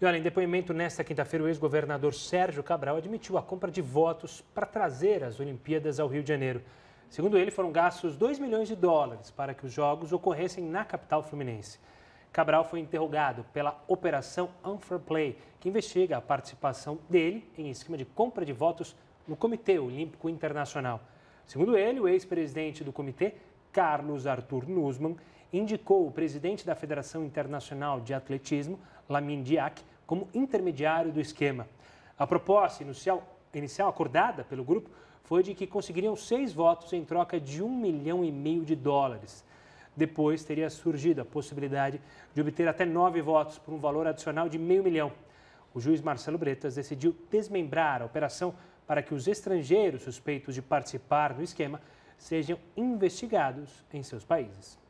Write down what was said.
E olha, em depoimento nesta quinta-feira, o ex-governador Sérgio Cabral admitiu a compra de votos para trazer as Olimpíadas ao Rio de Janeiro. Segundo ele, foram gastos 2 milhões de dólares para que os jogos ocorressem na capital fluminense. Cabral foi interrogado pela Operação Unfair Play, que investiga a participação dele em esquema de compra de votos no Comitê Olímpico Internacional. Segundo ele, o ex-presidente do comitê, Carlos Arthur Nussmann, indicou o presidente da Federação Internacional de Atletismo, Lamin Diak, como intermediário do esquema. A proposta inicial, inicial acordada pelo grupo foi de que conseguiriam seis votos em troca de um milhão e meio de dólares. Depois teria surgido a possibilidade de obter até nove votos por um valor adicional de meio milhão. O juiz Marcelo Bretas decidiu desmembrar a operação para que os estrangeiros suspeitos de participar do esquema sejam investigados em seus países.